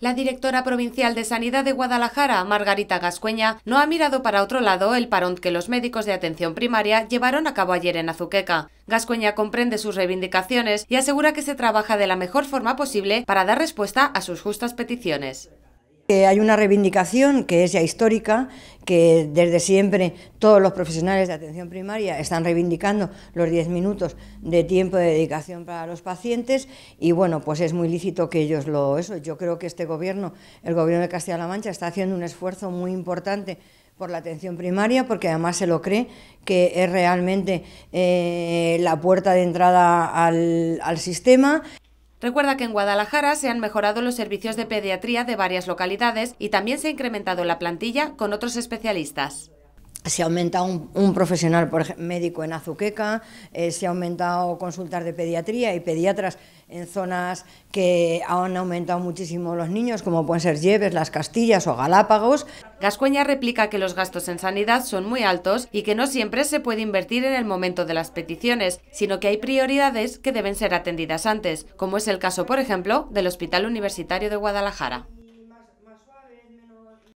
La directora provincial de Sanidad de Guadalajara, Margarita Gascueña, no ha mirado para otro lado el parón que los médicos de atención primaria llevaron a cabo ayer en Azuqueca. Gascueña comprende sus reivindicaciones y asegura que se trabaja de la mejor forma posible para dar respuesta a sus justas peticiones hay una reivindicación que es ya histórica, que desde siempre todos los profesionales de atención primaria están reivindicando los 10 minutos de tiempo de dedicación para los pacientes y bueno, pues es muy lícito que ellos lo eso. Yo creo que este gobierno, el gobierno de Castilla-La Mancha está haciendo un esfuerzo muy importante por la atención primaria, porque además se lo cree que es realmente eh, la puerta de entrada al, al sistema. Recuerda que en Guadalajara se han mejorado los servicios de pediatría de varias localidades y también se ha incrementado la plantilla con otros especialistas se ha aumentado un, profesional médico en Azuqueca, eh, se ha aumentado consultas de pediatría y pediatras en zonas que han aumentado muchísimo los niños, como pueden ser Lleves, Las Castillas o Galápagos. Gascuña replica que los gastos en sanidad son muy altos y que no siempre se puede invertir en el momento de las peticiones, sino que hay prioridades que deben ser atendidas antes, como es el caso, por ejemplo, del Hospital Universitario de Guadalajara.